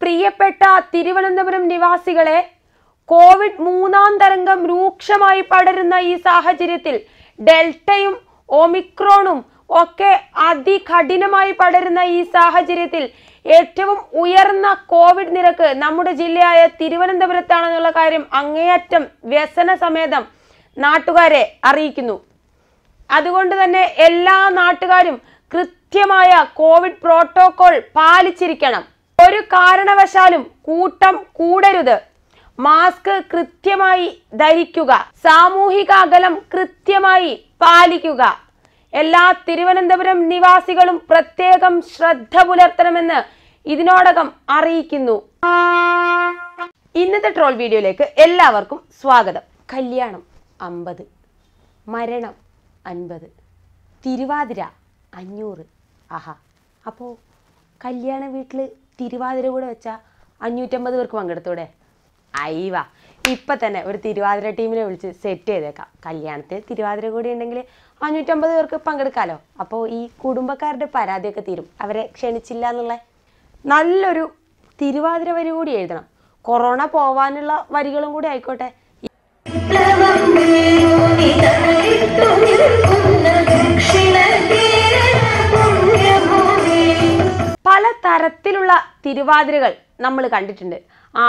പ്രിയപ്പെട്ട തിരുവനന്തപുരം നിവാസികളെ കോവിഡ് മൂന്നാം തരംഗം രൂക്ഷമായി പടരുന്ന ഈ സാഹചര്യത്തിൽ ഡെൽറ്റയും ഒമിക്രോണും ഒക്കെ അതികഠിനമായി പടരുന്ന ഈ സാഹചര്യത്തിൽ ഏറ്റവും ഉയർന്ന കോവിഡ് നിരക്ക് നമ്മുടെ ജില്ലയായ തിരുവനന്തപുരത്താണെന്നുള്ള കാര്യം അങ്ങേയറ്റം വ്യസന സമേതം നാട്ടുകാരെ അറിയിക്കുന്നു അതുകൊണ്ട് തന്നെ എല്ലാ നാട്ടുകാരും കൃത്യമായ കോവിഡ് പ്രോട്ടോകോൾ പാലിച്ചിരിക്കണം ഒരു കാരണവശാലും കൂട്ടം കൂടരുത് മാസ്ക് കൃത്യമായി ധരിക്കുക സാമൂഹിക അകലം കൃത്യമായി പാലിക്കുക എല്ലാ തിരുവനന്തപുരം നിവാസികളും പ്രത്യേകം ശ്രദ്ധ പുലർത്തണമെന്ന് ഇതിനോടകം അറിയിക്കുന്നു ഇന്നത്തെ ട്രോൾ വീഡിയോയിലേക്ക് എല്ലാവർക്കും സ്വാഗതം കല്യാണം അമ്പത് മരണം അൻപത് തിരുവാതിര അഞ്ഞൂറ് ആഹാ അപ്പോൾ കല്യാണ വീട്ടിൽ തിരുവാതിര കൂടെ വെച്ചാൽ അഞ്ഞൂറ്റമ്പത് പേർക്ക് പങ്കെടുത്തൂടെ അയവ ഇപ്പം തന്നെ ഒരു തിരുവാതിര ടീമിനെ വിളിച്ച് സെറ്റ് ചെയ്തേക്കാം കല്യാണത്തിൽ തിരുവാതിര കൂടി ഉണ്ടെങ്കിൽ അഞ്ഞൂറ്റമ്പത് പേർക്ക് പങ്കെടുക്കാമല്ലോ അപ്പോൾ ഈ കുടുംബക്കാരുടെ പരാതിയൊക്കെ തീരും അവരെ ക്ഷണിച്ചില്ല എന്നുള്ള നല്ലൊരു തിരുവാതിര വരി കൂടി എഴുതണം കൊറോണ പോവാനുള്ള വരികളും കൂടി ആയിക്കോട്ടെ പല തരത്തിലുള്ള തിരുവാതിരകൾ നമ്മൾ കണ്ടിട്ടുണ്ട്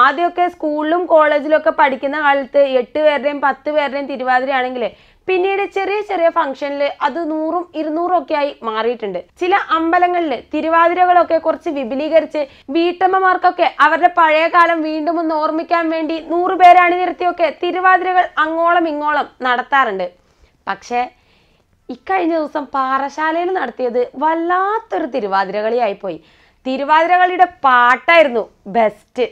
ആദ്യമൊക്കെ സ്കൂളിലും കോളേജിലും ഒക്കെ പഠിക്കുന്ന കാലത്ത് എട്ട് പേരുടെയും പത്ത് പേരുടെയും തിരുവാതിരയാണെങ്കിൽ പിന്നീട് ചെറിയ ചെറിയ ഫംഗ്ഷനിൽ അത് നൂറും ഇരുന്നൂറും ഒക്കെ ആയി മാറിയിട്ടുണ്ട് ചില അമ്പലങ്ങളിൽ തിരുവാതിരകളൊക്കെ കുറച്ച് വിപുലീകരിച്ച് വീട്ടമ്മമാർക്കൊക്കെ അവരുടെ പഴയ കാലം വീണ്ടും ഒന്ന് ഓർമ്മിക്കാൻ വേണ്ടി നൂറ് പേരാണി നിർത്തിയൊക്കെ തിരുവാതിരകൾ അങ്ങോളം ഇങ്ങോളം നടത്താറുണ്ട് പക്ഷേ ഇക്കഴിഞ്ഞ ദിവസം പാറശാലയിൽ നടത്തിയത് വല്ലാത്തൊരു തിരുവാതിര കളിയായിപ്പോയി തിരുവാതിര പാട്ടായിരുന്നു ബെസ്റ്റ്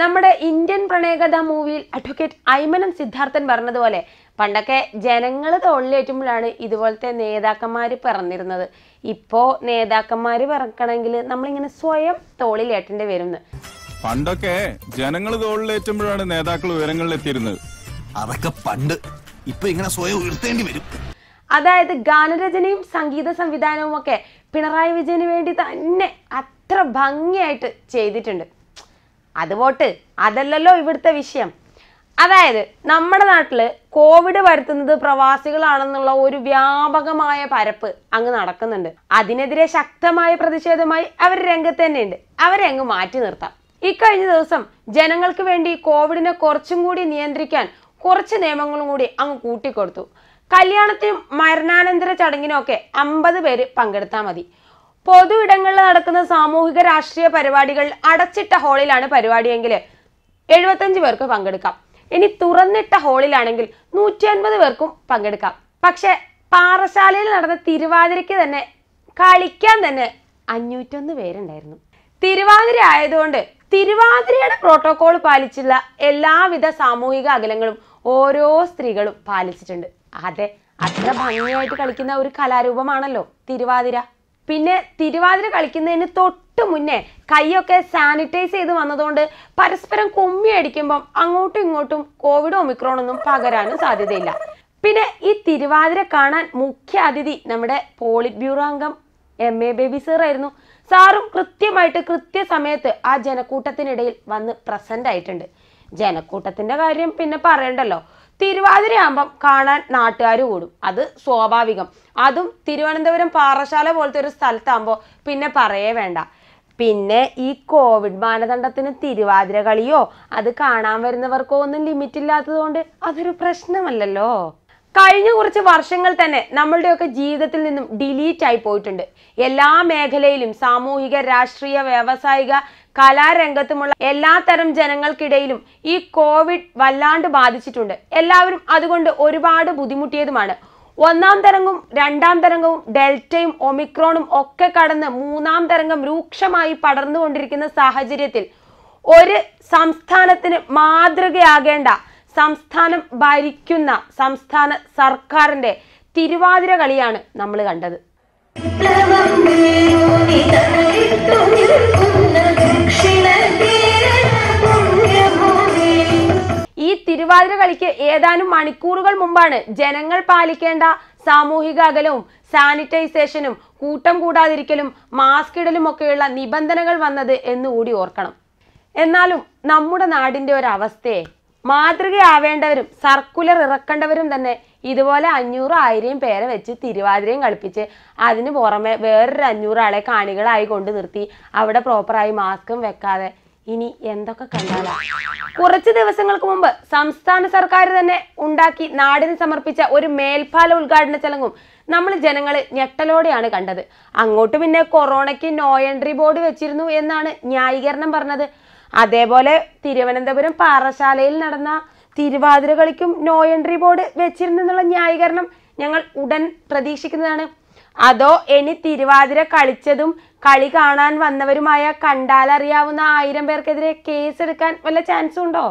നമ്മുടെ ഇന്ത്യൻ പ്രണയകഥ മൂവിയിൽ അഡ്വക്കേറ്റ് ഐമനം സിദ്ധാർത്ഥൻ പറഞ്ഞതുപോലെ പണ്ടൊക്കെ ജനങ്ങൾ തൊഴിലേറ്റുമ്പോഴാണ് ഇതുപോലത്തെ നേതാക്കന്മാർ പിറന്നിരുന്നത് ഇപ്പോൾ നേതാക്കന്മാർ പിറക്കണമെങ്കിൽ നമ്മളിങ്ങനെ സ്വയം തോളിലേറ്റേണ്ടി വരുന്നു പണ്ടൊക്കെ ജനങ്ങൾ തോളിലേറ്റുമ്പോഴാണ് നേതാക്കൾ ഉയരങ്ങളിലെത്തിയിരുന്നത് അതൊക്കെ പണ്ട് ഇപ്പൊ ഇങ്ങനെ സ്വയം ഉയർത്തേണ്ടി വരും അതായത് ഗാനരചനയും സംഗീത സംവിധാനവും ഒക്കെ പിണറായി വിജയന് വേണ്ടി തന്നെ അത്ര ഭംഗിയായിട്ട് ചെയ്തിട്ടുണ്ട് അത് പോട്ട് അതല്ലല്ലോ ഇവിടുത്തെ വിഷയം അതായത് നമ്മുടെ നാട്ടിൽ കോവിഡ് വരുത്തുന്നത് പ്രവാസികളാണെന്നുള്ള ഒരു വ്യാപകമായ പരപ്പ് അങ്ങ് നടക്കുന്നുണ്ട് അതിനെതിരെ ശക്തമായ പ്രതിഷേധമായി അവർ രംഗത്ത് തന്നെയുണ്ട് അങ്ങ് മാറ്റി നിർത്താം ഇക്കഴിഞ്ഞ ദിവസം ജനങ്ങൾക്ക് വേണ്ടി കോവിഡിനെ കുറച്ചും കൂടി നിയന്ത്രിക്കാൻ കുറച്ച് നിയമങ്ങളും കൂടി അങ്ങ് കൂട്ടിക്കൊടുത്തു കല്യാണത്തിനും മരണാനന്തര ചടങ്ങിനും ഒക്കെ അമ്പത് പേര് പങ്കെടുത്താൽ മതി പൊതു ഇടങ്ങളിൽ നടക്കുന്ന സാമൂഹിക രാഷ്ട്രീയ പരിപാടികൾ അടച്ചിട്ട ഹാളിലാണ് പരിപാടിയെങ്കിൽ എഴുപത്തഞ്ച് പേർക്ക് പങ്കെടുക്കാം ഇനി തുറന്നിട്ട ഹാളിലാണെങ്കിൽ നൂറ്റി അൻപത് പേർക്കും പങ്കെടുക്കാം പക്ഷെ പാറശാലയിൽ നടന്ന തിരുവാതിരയ്ക്ക് തന്നെ കളിക്കാൻ തന്നെ അഞ്ഞൂറ്റൊന്ന് പേരുണ്ടായിരുന്നു തിരുവാതിര ആയതുകൊണ്ട് തിരുവാതിരയുടെ പ്രോട്ടോകോൾ പാലിച്ചുള്ള എല്ലാവിധ സാമൂഹിക അകലങ്ങളും ഓരോ സ്ത്രീകളും പാലിച്ചിട്ടുണ്ട് അതെ അത്ര ഭംഗിയായിട്ട് കളിക്കുന്ന ഒരു കലാരൂപമാണല്ലോ തിരുവാതിര പിന്നെ തിരുവാതിര കളിക്കുന്നതിന് തൊട്ട് മുന്നേ കൈയൊക്കെ സാനിറ്റൈസ് ചെയ്ത് വന്നതുകൊണ്ട് പരസ്പരം കുമ്മി അടിക്കുമ്പം അങ്ങോട്ടും ഇങ്ങോട്ടും കോവിഡ് ഒന്നും പകരാനും സാധ്യതയില്ല പിന്നെ ഈ തിരുവാതിര കാണാൻ മുഖ്യ അതിഥി നമ്മുടെ പോളിറ്റ് ബ്യൂറോ അംഗം എം എ ബേബി സർ ആയിരുന്നു സാറും കൃത്യമായിട്ട് കൃത്യസമയത്ത് ആ ജനക്കൂട്ടത്തിനിടയിൽ വന്ന് പ്രസന്റ് ആയിട്ടുണ്ട് ജനക്കൂട്ടത്തിന്റെ കാര്യം പിന്നെ പറയണ്ടല്ലോ തിരുവാതിരയാകുമ്പം കാണാൻ നാട്ടുകാർ കൂടും അത് സ്വാഭാവികം അതും തിരുവനന്തപുരം പാറശാല പോലത്തെ ഒരു സ്ഥലത്താകുമ്പോൾ പിന്നെ പറയേ വേണ്ട പിന്നെ ഈ കോവിഡ് മാനദണ്ഡത്തിന് തിരുവാതിര കളിയോ അത് കാണാൻ വരുന്നവർക്കോ ഒന്നും ലിമിറ്റ് ഇല്ലാത്തതുകൊണ്ട് അതൊരു പ്രശ്നമല്ലല്ലോ കഴിഞ്ഞ കുറച്ച് വർഷങ്ങൾ തന്നെ നമ്മളുടെയൊക്കെ ജീവിതത്തിൽ നിന്നും ഡിലീറ്റ് ആയി പോയിട്ടുണ്ട് എല്ലാ മേഖലയിലും സാമൂഹിക രാഷ്ട്രീയ വ്യാവസായിക കലാരംഗത്തുമുള്ള എല്ലാ തരം ജനങ്ങൾക്കിടയിലും ഈ കോവിഡ് വല്ലാണ്ട് ബാധിച്ചിട്ടുണ്ട് എല്ലാവരും അതുകൊണ്ട് ഒരുപാട് ബുദ്ധിമുട്ടിയതുമാണ് ഒന്നാം തരംഗവും രണ്ടാം തരംഗവും ഡെൽറ്റയും ഒമിക്രോണും ഒക്കെ കടന്ന് മൂന്നാം തരംഗം രൂക്ഷമായി പടർന്നുകൊണ്ടിരിക്കുന്ന സാഹചര്യത്തിൽ ഒരു സംസ്ഥാനത്തിന് മാതൃകയാകേണ്ട സംസ്ഥാനം ഭരിക്കുന്ന സംസ്ഥാന സർക്കാരിന്റെ തിരുവാതിര കളിയാണ് നമ്മൾ കണ്ടത് ഈ തിരുവാതിര കളിക്ക് ഏതാനും മണിക്കൂറുകൾ മുമ്പാണ് ജനങ്ങൾ പാലിക്കേണ്ട സാമൂഹിക അകലവും സാനിറ്റൈസേഷനും കൂട്ടം കൂടാതിരിക്കലും മാസ്ക് ഇടലും ഒക്കെയുള്ള നിബന്ധനകൾ വന്നത് എന്നുകൂടി ഓർക്കണം എന്നാലും നമ്മുടെ നാടിൻ്റെ ഒരവസ്ഥയെ മാതൃകയാവേണ്ടവരും സർക്കുലർ ഇറക്കേണ്ടവരും തന്നെ ഇതുപോലെ അഞ്ഞൂറ് ആയിരം പേരെ വെച്ച് തിരുവാതിരയും കളിപ്പിച്ച് അതിന് പുറമെ വേറൊരു അഞ്ഞൂറാളെ കാണികളായി കൊണ്ട് നിർത്തി അവിടെ പ്രോപ്പറായി മാസ്കും വെക്കാതെ ഇനി എന്തൊക്കെ കണ്ടാലാ കുറച്ച് ദിവസങ്ങൾക്ക് മുമ്പ് സംസ്ഥാന സർക്കാർ തന്നെ ഉണ്ടാക്കി നാടിന് സമർപ്പിച്ച ഒരു മേൽപ്പാല ഉദ്ഘാടന ചടങ്ങും നമ്മൾ ജനങ്ങൾ ഞെട്ടലോടെയാണ് കണ്ടത് അങ്ങോട്ട് പിന്നെ കൊറോണയ്ക്ക് നോ എൻട്രി ബോർഡ് വെച്ചിരുന്നു എന്നാണ് ന്യായീകരണം പറഞ്ഞത് അതേപോലെ തിരുവനന്തപുരം പാറശാലയിൽ നടന്ന തിരുവാതിര കളിക്കും നോ എൻട്രി ബോർഡ് വെച്ചിരുന്നെന്നുള്ള ന്യായീകരണം ഞങ്ങൾ ഉടൻ പ്രതീക്ഷിക്കുന്നതാണ് അതോ ഇനി തിരുവാതിര കളിച്ചതും കളി കാണാൻ വന്നവരുമായ കണ്ടാലറിയാവുന്ന ആയിരം പേർക്കെതിരെ കേസെടുക്കാൻ വല്ല ചാൻസും ഉണ്ടോ